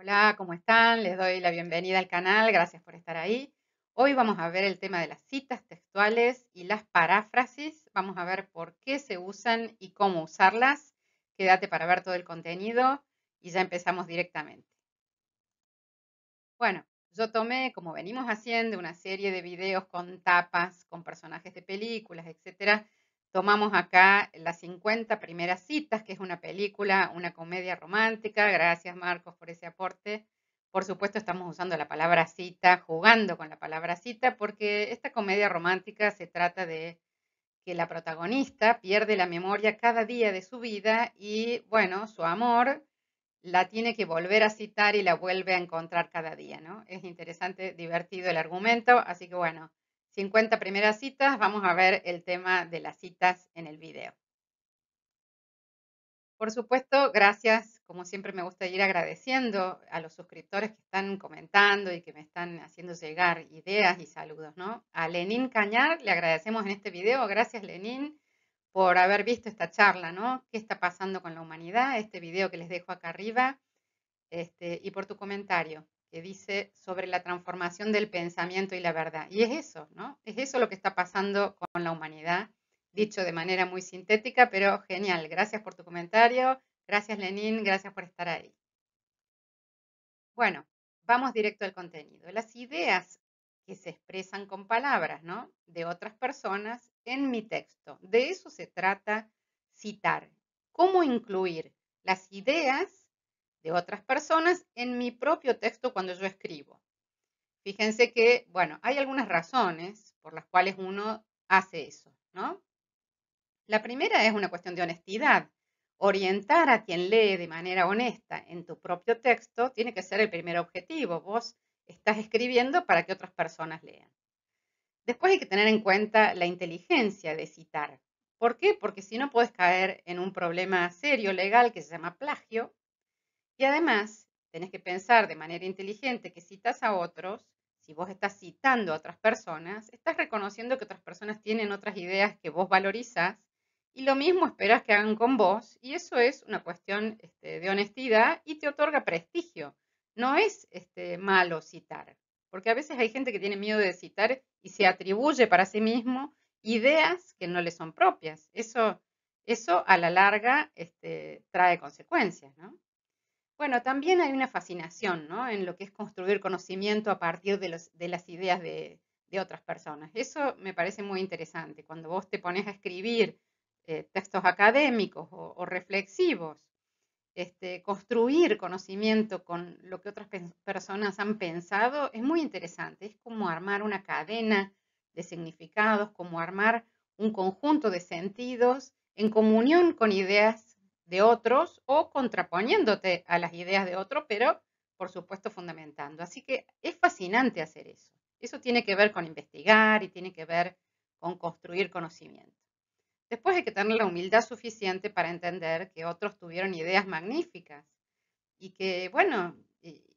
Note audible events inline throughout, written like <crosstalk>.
Hola, ¿cómo están? Les doy la bienvenida al canal, gracias por estar ahí. Hoy vamos a ver el tema de las citas textuales y las paráfrasis. Vamos a ver por qué se usan y cómo usarlas. Quédate para ver todo el contenido y ya empezamos directamente. Bueno, yo tomé, como venimos haciendo, una serie de videos con tapas, con personajes de películas, etcétera, Tomamos acá Las 50 primeras citas, que es una película, una comedia romántica. Gracias Marcos por ese aporte. Por supuesto estamos usando la palabra cita, jugando con la palabra cita, porque esta comedia romántica se trata de que la protagonista pierde la memoria cada día de su vida y, bueno, su amor la tiene que volver a citar y la vuelve a encontrar cada día, ¿no? Es interesante, divertido el argumento, así que bueno, 50 primeras citas, vamos a ver el tema de las citas en el video. Por supuesto, gracias, como siempre me gusta ir agradeciendo a los suscriptores que están comentando y que me están haciendo llegar ideas y saludos, ¿no? A Lenín Cañar le agradecemos en este video, gracias Lenín por haber visto esta charla, ¿no? ¿Qué está pasando con la humanidad? Este video que les dejo acá arriba este, y por tu comentario que dice sobre la transformación del pensamiento y la verdad. Y es eso, ¿no? Es eso lo que está pasando con la humanidad, dicho de manera muy sintética, pero genial. Gracias por tu comentario, gracias Lenín, gracias por estar ahí. Bueno, vamos directo al contenido. Las ideas que se expresan con palabras, ¿no? De otras personas en mi texto. De eso se trata citar. ¿Cómo incluir las ideas otras personas en mi propio texto cuando yo escribo. Fíjense que, bueno, hay algunas razones por las cuales uno hace eso, ¿no? La primera es una cuestión de honestidad. Orientar a quien lee de manera honesta en tu propio texto tiene que ser el primer objetivo. Vos estás escribiendo para que otras personas lean. Después hay que tener en cuenta la inteligencia de citar. ¿Por qué? Porque si no puedes caer en un problema serio legal que se llama plagio y además, tenés que pensar de manera inteligente que citas a otros, si vos estás citando a otras personas, estás reconociendo que otras personas tienen otras ideas que vos valorizás y lo mismo esperas que hagan con vos y eso es una cuestión este, de honestidad y te otorga prestigio. No es este, malo citar, porque a veces hay gente que tiene miedo de citar y se atribuye para sí mismo ideas que no le son propias. Eso, eso a la larga este, trae consecuencias, ¿no? Bueno, también hay una fascinación, En lo que es construir conocimiento a partir de, las ideas de, otras personas. Eso me parece muy interesante. Cuando vos te pones a escribir eh, textos académicos o, reflexivos, este, construir conocimiento con lo que otras personas han pensado es muy interesante. Es como armar una cadena de significados, como armar un conjunto de sentidos en comunión con ideas de otros o contraponiéndote a las ideas de otro, pero por supuesto fundamentando. Así que es fascinante hacer eso. Eso tiene que ver con investigar y tiene que ver con construir conocimiento. Después hay que tener la humildad suficiente para entender que otros tuvieron ideas magníficas y que, bueno,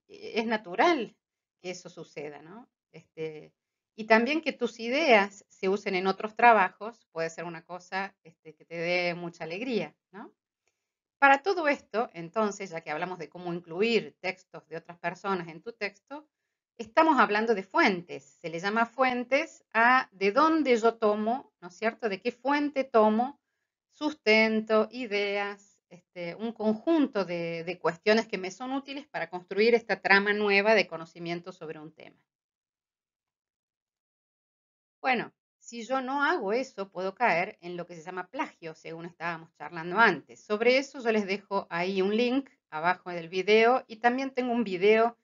es natural que eso suceda, ¿no? Este, y también que tus ideas se usen en otros trabajos puede ser una cosa este, que te dé mucha alegría, ¿no? Para todo esto, entonces, ya que hablamos de cómo incluir textos de otras personas en tu texto, estamos hablando de fuentes. Se le llama fuentes a de dónde yo tomo, ¿no es cierto? De qué fuente tomo sustento, ideas, este, un conjunto de cuestiones que me son útiles para construir esta trama nueva de conocimiento sobre un tema. Bueno, si yo no hago eso, puedo caer en lo que se llama plagio, según estábamos charlando antes. Sobre eso yo les dejo ahí un link abajo del video y también tengo un video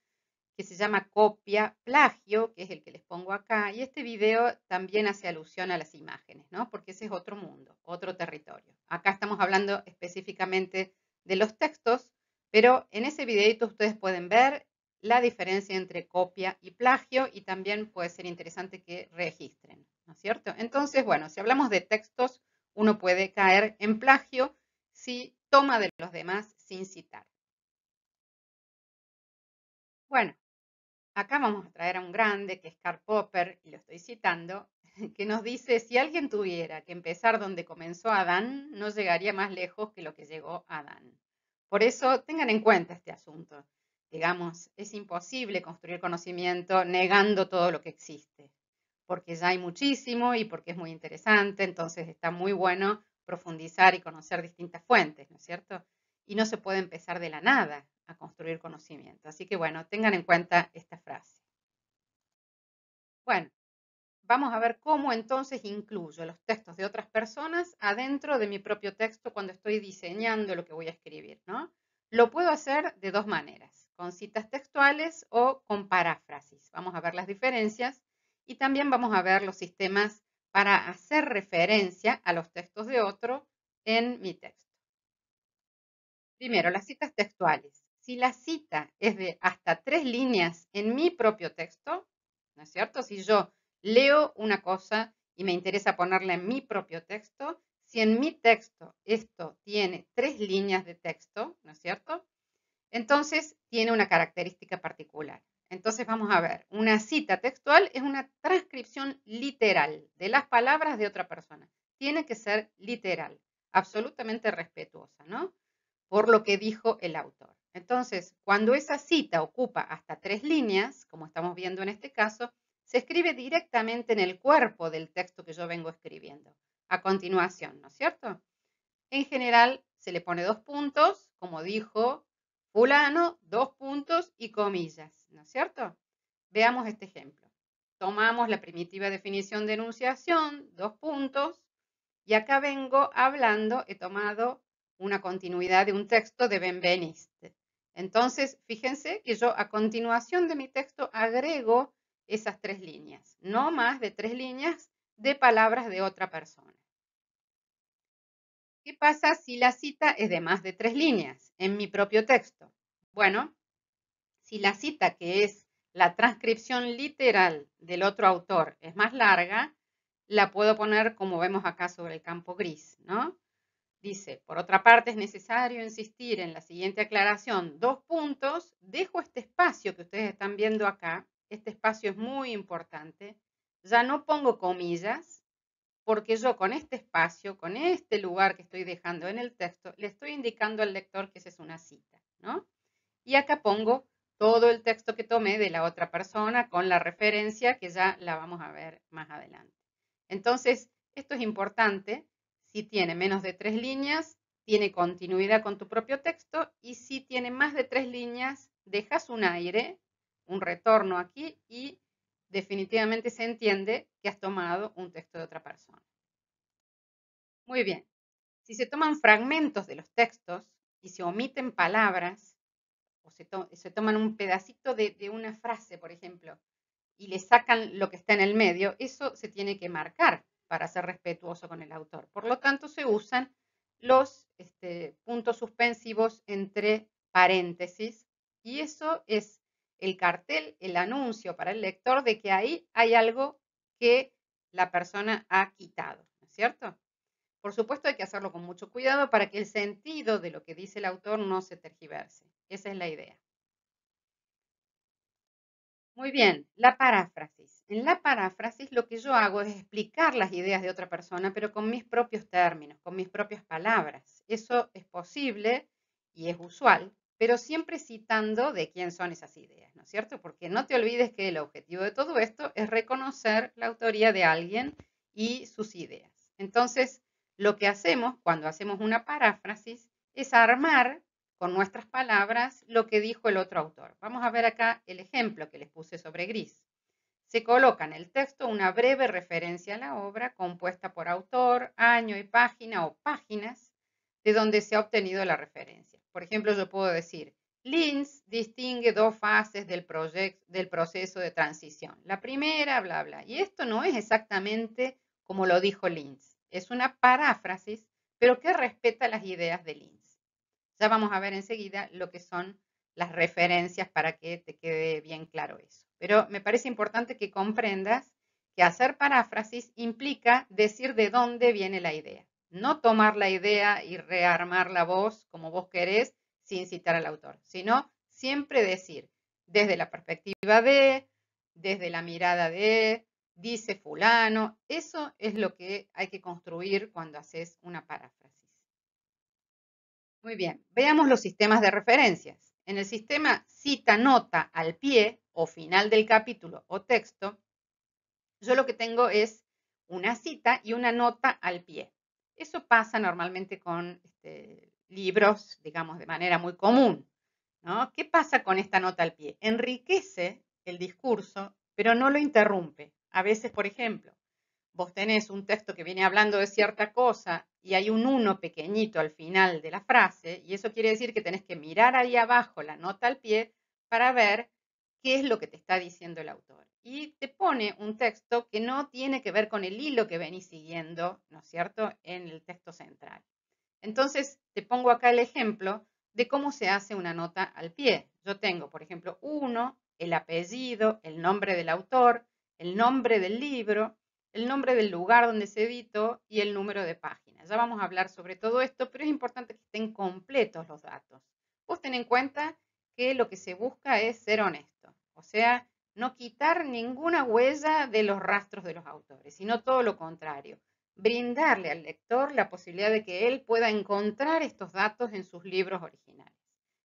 que se llama copia plagio, que es el que les pongo acá. Y este video también hace alusión a las imágenes, Porque ese es otro mundo, otro territorio. Acá estamos hablando específicamente de los textos, pero en ese videito ustedes pueden ver la diferencia entre copia y plagio y también puede ser interesante que registren. ¿no es cierto? Entonces, bueno, si hablamos de textos, uno puede caer en plagio si toma de los demás sin citar. Bueno, acá vamos a traer a un grande que es Karl Popper, y lo estoy citando, <laughs> que nos dice, si alguien tuviera que empezar donde comenzó Adán, no llegaría más lejos que lo que llegó Adán. Por eso tengan en cuenta este asunto. Digamos, es imposible construir conocimiento negando todo lo que existe porque ya hay muchísimo y porque es muy interesante, entonces está muy bueno profundizar y conocer distintas fuentes, ¿no es cierto? Y no se puede empezar de la nada a construir conocimiento. Así que bueno, tengan en cuenta esta frase. Bueno, vamos a ver cómo entonces incluyo los textos de otras personas adentro de mi propio texto cuando estoy diseñando lo que voy a escribir, ¿no? Lo puedo hacer de dos maneras, con citas textuales o con paráfrasis. Vamos a ver las diferencias y también vamos a ver los sistemas para hacer referencia a los textos de otro en mi texto. Primero, las citas textuales. Si la cita es de hasta tres líneas en mi propio texto, ¿no es cierto? Si yo leo una cosa y me interesa ponerla en mi propio texto, si en mi texto esto tiene tres líneas de texto, ¿no es cierto? Entonces tiene una característica particular. Entonces vamos a ver, una cita textual es una transcripción literal de las palabras de otra persona. Tiene que ser literal, absolutamente respetuosa, ¿no? Por lo que dijo el autor. Entonces, cuando esa cita ocupa hasta tres líneas, como estamos viendo en este caso, se escribe directamente en el cuerpo del texto que yo vengo escribiendo. A continuación, ¿no es cierto? En general, se le pone dos puntos, como dijo Pulano, dos puntos y comillas, ¿no es cierto? Veamos este ejemplo. Tomamos la primitiva definición de enunciación, dos puntos, y acá vengo hablando, he tomado una continuidad de un texto de Benveniste. Entonces, fíjense que yo a continuación de mi texto agrego esas tres líneas, no más de tres líneas de palabras de otra persona. ¿Qué pasa si la cita es de más de tres líneas en mi propio texto? Bueno, si la cita, que es la transcripción literal del otro autor, es más larga, la puedo poner como vemos acá sobre el campo gris, ¿no? Dice, por otra parte, es necesario insistir en la siguiente aclaración. Dos puntos, dejo este espacio que ustedes están viendo acá, este espacio es muy importante, ya no pongo comillas, porque yo con este espacio, con este lugar que estoy dejando en el texto, le estoy indicando al lector que esa es una cita, ¿no? Y acá pongo todo el texto que tomé de la otra persona con la referencia que ya la vamos a ver más adelante. Entonces, esto es importante si tiene menos de tres líneas, tiene continuidad con tu propio texto y si tiene más de tres líneas, dejas un aire, un retorno aquí y definitivamente se entiende que has tomado un texto de otra persona. Muy bien, si se toman fragmentos de los textos y se omiten palabras, o se, toman un pedacito de, una frase, por ejemplo, y le sacan lo que está en el medio, eso se tiene que marcar para ser respetuoso con el autor. Por lo tanto, se usan los este, puntos suspensivos entre paréntesis y eso es el cartel, el anuncio para el lector de que ahí hay algo que la persona ha quitado, ¿no es cierto? Por supuesto hay que hacerlo con mucho cuidado para que el sentido de lo que dice el autor no se tergiverse. Esa es la idea. Muy bien, la paráfrasis. En la paráfrasis lo que yo hago es explicar las ideas de otra persona, pero con mis propios términos, con mis propias palabras. Eso es posible y es usual pero siempre citando de quién son esas ideas, ¿no es cierto? Porque no te olvides que el objetivo de todo esto es reconocer la autoría de alguien y sus ideas. Entonces, lo que hacemos cuando hacemos una paráfrasis es armar con nuestras palabras lo que dijo el otro autor. Vamos a ver acá el ejemplo que les puse sobre gris. Se coloca en el texto una breve referencia a la obra compuesta por autor, año y página o páginas de donde se ha obtenido la referencia. Por ejemplo, yo puedo decir, Lins distingue dos fases del, proceso de transición. La primera, bla, bla. Y esto no es exactamente como lo dijo Lins. Es una paráfrasis, pero que respeta las ideas de Lins. Ya vamos a ver enseguida lo que son las referencias para que te quede bien claro eso. Pero me parece importante que comprendas que hacer paráfrasis implica decir de dónde viene la idea no tomar la idea y rearmar la voz como vos querés sin citar al autor, sino siempre decir desde la perspectiva de, desde la mirada de, dice fulano, eso es lo que hay que construir cuando haces una paráfrasis. Muy bien, veamos los sistemas de referencias. En el sistema cita-nota al pie o final del capítulo o texto, yo lo que tengo es una cita y una nota al pie. Eso pasa normalmente con este, libros, digamos, de manera muy común. ¿Qué pasa con esta nota al pie? Enriquece el discurso, pero no lo interrumpe. A veces, por ejemplo, vos tenés un texto que viene hablando de cierta cosa y hay un uno pequeñito al final de la frase, y eso quiere decir que tenés que mirar ahí abajo la nota al pie para ver qué es lo que te está diciendo el autor y te pone un texto que no tiene que ver con el hilo que venís siguiendo, ¿no es cierto?, en el texto central. Entonces, te pongo acá el ejemplo de cómo se hace una nota al pie. Yo tengo, por ejemplo, uno, el apellido, el nombre del autor, el nombre del libro, el nombre del lugar donde se editó y el número de páginas. Ya vamos a hablar sobre todo esto, pero es importante que estén completos los datos. Vos ten en cuenta que lo que se busca es ser honesto, o sea, no quitar ninguna huella de los rastros de los autores, sino todo lo contrario, brindarle al lector la posibilidad de que él pueda encontrar estos datos en sus libros originales,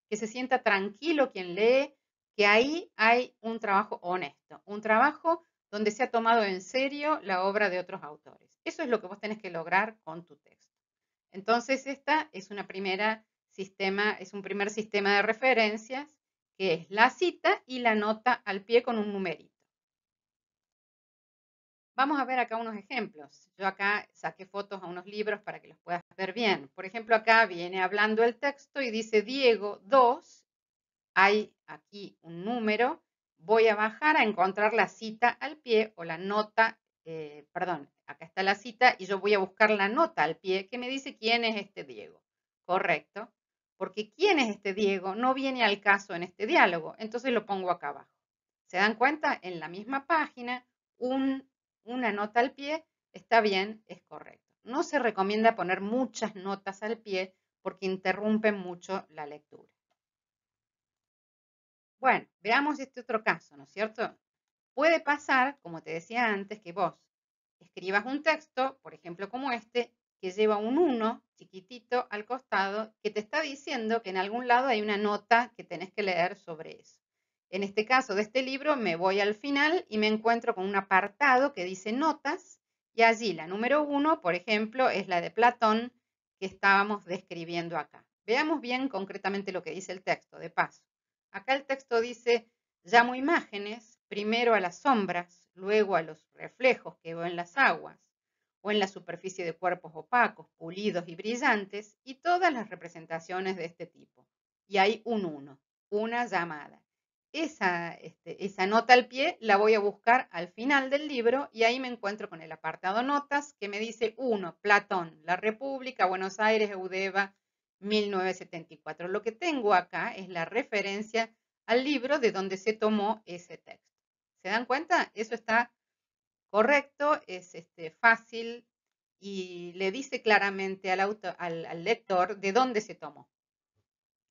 que se sienta tranquilo quien lee, que ahí hay un trabajo honesto, un trabajo donde se ha tomado en serio la obra de otros autores. Eso es lo que vos tenés que lograr con tu texto. Entonces, esta es una primera sistema, es un primer sistema de referencias que es la cita y la nota al pie con un numerito. Vamos a ver acá unos ejemplos. Yo acá saqué fotos a unos libros para que los puedas ver bien. Por ejemplo, acá viene hablando el texto y dice Diego 2. Hay aquí un número. Voy a bajar a encontrar la cita al pie o la nota, eh, perdón, acá está la cita y yo voy a buscar la nota al pie que me dice quién es este Diego. Correcto porque quién es este Diego no viene al caso en este diálogo, entonces lo pongo acá abajo. ¿Se dan cuenta? En la misma página, una nota al pie está bien, es correcto. No se recomienda poner muchas notas al pie porque interrumpen mucho la lectura. Bueno, veamos este otro caso, ¿no es cierto? Puede pasar, como te decía antes, que vos escribas un texto, por ejemplo como este, que lleva un 1 chiquitito al costado que te está diciendo que en algún lado hay una nota que tenés que leer sobre eso. En este caso de este libro me voy al final y me encuentro con un apartado que dice notas y allí la número 1, por ejemplo, es la de Platón que estábamos describiendo acá. Veamos bien concretamente lo que dice el texto, de paso. Acá el texto dice, llamo imágenes primero a las sombras, luego a los reflejos que veo en las aguas o en la superficie de cuerpos opacos, pulidos y brillantes, y todas las representaciones de este tipo. Y hay un 1, una llamada. Este, esa, nota al pie la voy a buscar al final del libro y ahí me encuentro con el apartado notas que me dice uno, Platón, La República, Buenos Aires, Eudeva, 1974. Lo que tengo acá es la referencia al libro de donde se tomó ese texto. ¿Se dan cuenta? Eso está correcto, es este, fácil y le dice claramente al, al, lector de dónde se tomó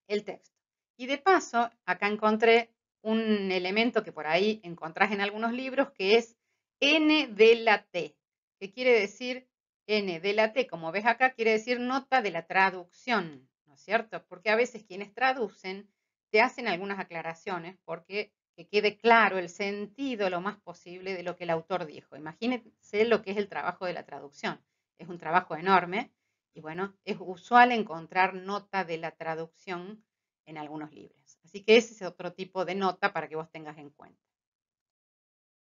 el texto. Y de paso, acá encontré un elemento que por ahí encontrás en algunos libros, que es N de la T, que quiere decir N de la T, como ves acá, quiere decir nota de la traducción, ¿no es cierto? Porque a veces quienes traducen te hacen algunas aclaraciones porque quede claro el sentido lo más posible de lo que el autor dijo. Imagínense lo que es el trabajo de la traducción. Es un trabajo enorme y bueno, es usual encontrar nota de la traducción en algunos libros. Así que ese es otro tipo de nota para que vos tengas en cuenta.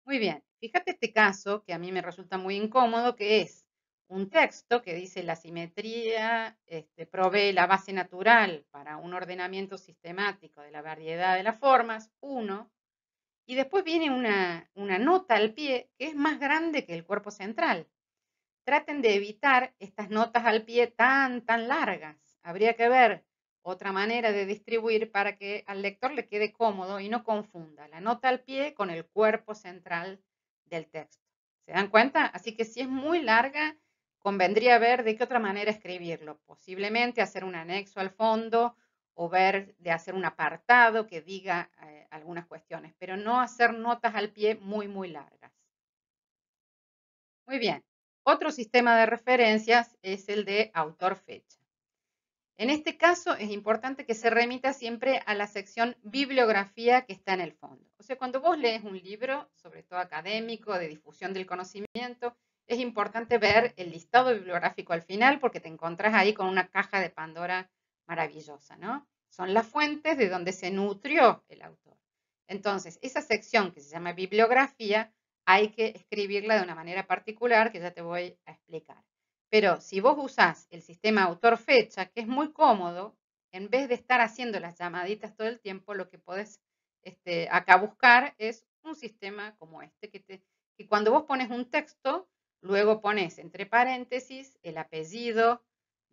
Muy bien, fíjate este caso que a mí me resulta muy incómodo, que es un texto que dice la simetría este, provee la base natural para un ordenamiento sistemático de la variedad de las formas, uno, y después viene una, nota al pie que es más grande que el cuerpo central. Traten de evitar estas notas al pie tan, tan largas. Habría que ver otra manera de distribuir para que al lector le quede cómodo y no confunda la nota al pie con el cuerpo central del texto. ¿Se dan cuenta? Así que si es muy larga, convendría ver de qué otra manera escribirlo. Posiblemente hacer un anexo al fondo o ver de hacer un apartado que diga eh, algunas cuestiones, pero no hacer notas al pie muy, muy largas. Muy bien. Otro sistema de referencias es el de autor-fecha. En este caso es importante que se remita siempre a la sección bibliografía que está en el fondo. O sea, cuando vos lees un libro, sobre todo académico, de difusión del conocimiento, es importante ver el listado bibliográfico al final porque te encontrás ahí con una caja de Pandora maravillosa, ¿no? Son las fuentes de donde se nutrió el autor. Entonces, esa sección que se llama bibliografía hay que escribirla de una manera particular que ya te voy a explicar. Pero si vos usás el sistema autor-fecha, que es muy cómodo, en vez de estar haciendo las llamaditas todo el tiempo, lo que podés este, acá buscar es un sistema como este, que, te, que cuando vos pones un texto, luego pones entre paréntesis el apellido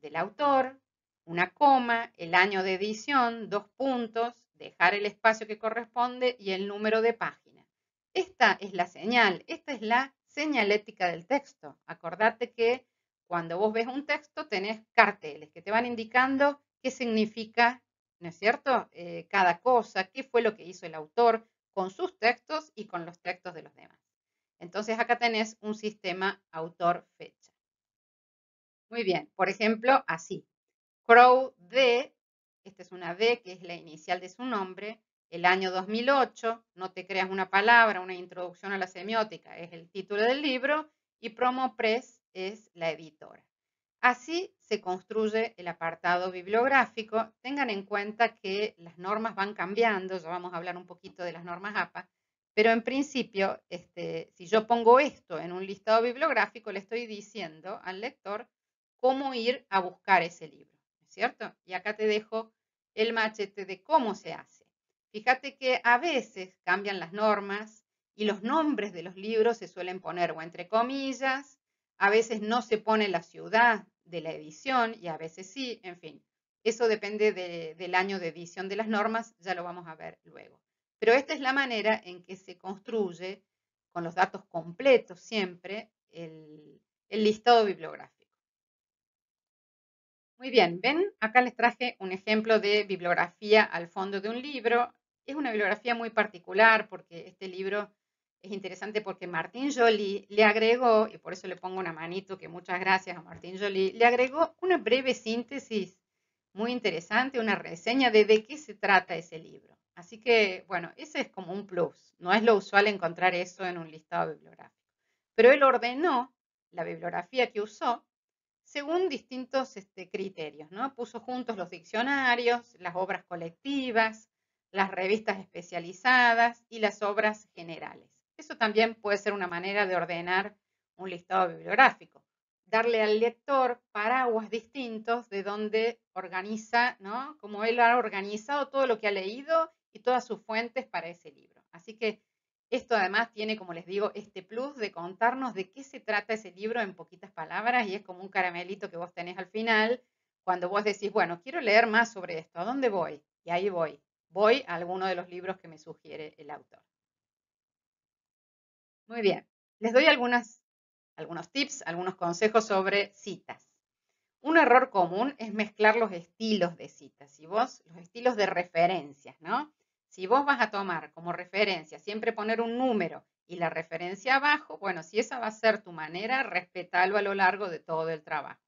del autor, una coma, el año de edición, dos puntos, dejar el espacio que corresponde y el número de página. Esta es la señal, esta es la señalética del texto. Acordate que cuando vos ves un texto tenés carteles que te van indicando qué significa, ¿no es cierto?, eh, cada cosa, qué fue lo que hizo el autor con sus textos y con los textos de los demás. Entonces acá tenés un sistema autor-fecha. Muy bien, por ejemplo, así. Crow D, esta es una D que es la inicial de su nombre, el año 2008, No te creas una palabra, una introducción a la semiótica, es el título del libro, y Promo Press es la editora. Así se construye el apartado bibliográfico. Tengan en cuenta que las normas van cambiando, ya vamos a hablar un poquito de las normas APA, pero en principio, este, si yo pongo esto en un listado bibliográfico, le estoy diciendo al lector cómo ir a buscar ese libro. ¿cierto? Y acá te dejo el machete de cómo se hace. Fíjate que a veces cambian las normas y los nombres de los libros se suelen poner o entre comillas, a veces no se pone la ciudad de la edición y a veces sí, en fin. Eso depende del año de edición de las normas, ya lo vamos a ver luego. Pero esta es la manera en que se construye, con los datos completos siempre, el listado bibliográfico. Muy bien, ven, acá les traje un ejemplo de bibliografía al fondo de un libro. Es una bibliografía muy particular porque este libro es interesante porque Martín Jolie le agregó, y por eso le pongo una manito que muchas gracias a Martín Jolie, le agregó una breve síntesis muy interesante, una reseña de de qué se trata ese libro. Así que, bueno, ese es como un plus. No es lo usual encontrar eso en un listado bibliográfico. Pero él ordenó la bibliografía que usó según distintos este, criterios, ¿no? Puso juntos los diccionarios, las obras colectivas, las revistas especializadas y las obras generales. Eso también puede ser una manera de ordenar un listado bibliográfico, darle al lector paraguas distintos de donde organiza, ¿no? Como él ha organizado todo lo que ha leído y todas sus fuentes para ese libro. Así que esto además tiene, como les digo, este plus de contarnos de qué se trata ese libro en poquitas palabras y es como un caramelito que vos tenés al final cuando vos decís, bueno, quiero leer más sobre esto, ¿a dónde voy? Y ahí voy, voy a alguno de los libros que me sugiere el autor. Muy bien, les doy algunas, algunos tips, algunos consejos sobre citas. Un error común es mezclar los estilos de citas y vos los estilos de referencias, ¿no? Si vos vas a tomar como referencia siempre poner un número y la referencia abajo, bueno, si esa va a ser tu manera, respetalo a lo largo de todo el trabajo.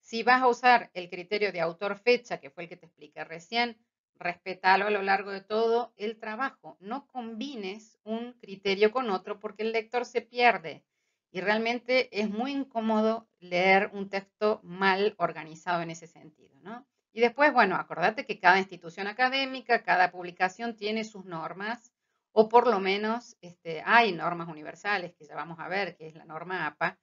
Si vas a usar el criterio de autor fecha, que fue el que te expliqué recién, respetalo a lo largo de todo el trabajo. No combines un criterio con otro porque el lector se pierde y realmente es muy incómodo leer un texto mal organizado en ese sentido, ¿no? Y después, bueno, acordate que cada institución académica, cada publicación tiene sus normas, o por lo menos este, hay normas universales que ya vamos a ver, que es la norma APA,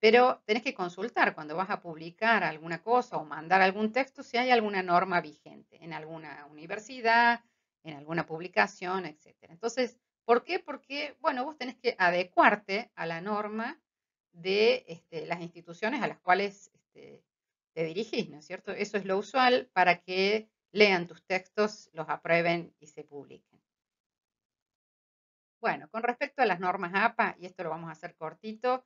pero tenés que consultar cuando vas a publicar alguna cosa o mandar algún texto si hay alguna norma vigente en alguna universidad, en alguna publicación, etc. Entonces, ¿por qué? Porque, bueno, vos tenés que adecuarte a la norma de este, las instituciones a las cuales este, te dirigís, ¿no es cierto? Eso es lo usual para que lean tus textos, los aprueben y se publiquen. Bueno, con respecto a las normas APA, y esto lo vamos a hacer cortito,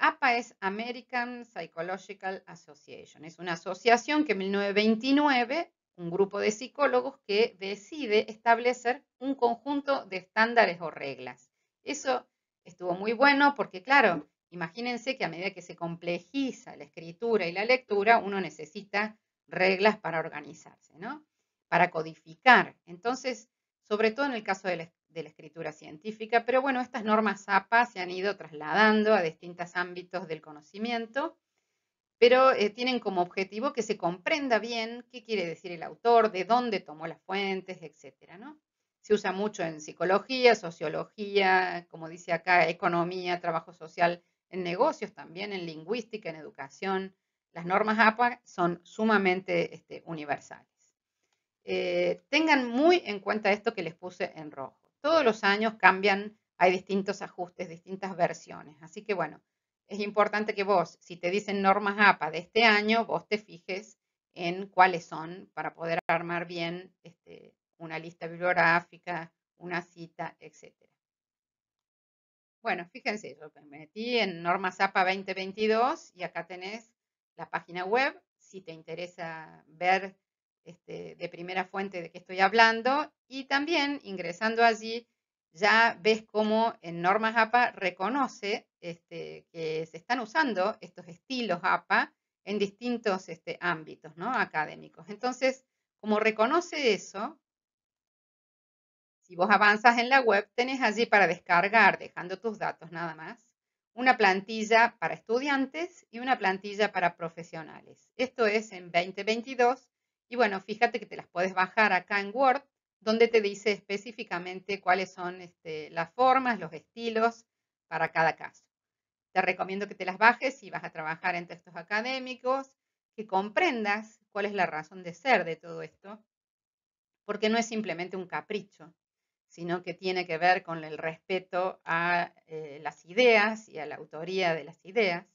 APA eh, es American Psychological Association. Es una asociación que en 1929, un grupo de psicólogos que decide establecer un conjunto de estándares o reglas. Eso estuvo muy bueno porque, claro, Imagínense que a medida que se complejiza la escritura y la lectura, uno necesita reglas para organizarse, ¿no? Para codificar. Entonces, sobre todo en el caso de la, escritura científica, pero bueno, estas normas APA se han ido trasladando a distintos ámbitos del conocimiento, pero eh, tienen como objetivo que se comprenda bien qué quiere decir el autor, de dónde tomó las fuentes, etcétera, ¿no? Se usa mucho en psicología, sociología, como dice acá, economía, trabajo social, en negocios también, en lingüística, en educación. Las normas APA son sumamente este, universales. Eh, tengan muy en cuenta esto que les puse en rojo. Todos los años cambian, hay distintos ajustes, distintas versiones. Así que bueno, es importante que vos, si te dicen normas APA de este año, vos te fijes en cuáles son para poder armar bien este, una lista bibliográfica, una cita, etc. Bueno, fíjense, yo me metí en normas APA 2022 y acá tenés la página web. Si te interesa ver este, de primera fuente de qué estoy hablando. Y también ingresando allí, ya ves cómo en Normas APA reconoce este, que se están usando estos estilos APA en distintos este, ámbitos ¿no? académicos. Entonces, como reconoce eso, si vos avanzas en la web, tenés allí para descargar, dejando tus datos nada más, una plantilla para estudiantes y una plantilla para profesionales. Esto es en 2022 y bueno, fíjate que te las puedes bajar acá en Word, donde te dice específicamente cuáles son este, las formas, los estilos para cada caso. Te recomiendo que te las bajes si vas a trabajar en textos académicos, que comprendas cuál es la razón de ser de todo esto, porque no es simplemente un capricho, sino que tiene que ver con el respeto a eh, las ideas y a la autoría de las ideas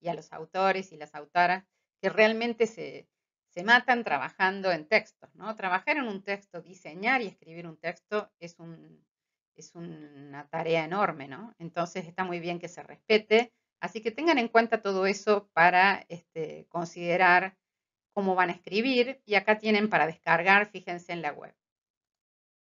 y a los autores y las autoras que realmente se, se matan trabajando en textos, ¿no? Trabajar en un texto, diseñar y escribir un texto es, un, es una tarea enorme, ¿no? Entonces está muy bien que se respete. Así que tengan en cuenta todo eso para este, considerar cómo van a escribir y acá tienen para descargar, fíjense en la web.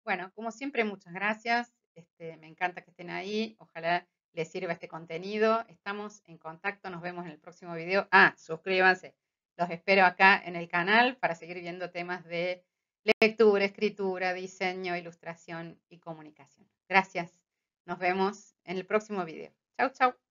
Bueno, como siempre, muchas gracias. Este, me encanta que estén ahí. Ojalá les sirva este contenido. Estamos en contacto. Nos vemos en el próximo video. Ah, suscríbanse. Los espero acá en el canal para seguir viendo temas de lectura, escritura, diseño, ilustración y comunicación. Gracias. Nos vemos en el próximo video. Chau, chau.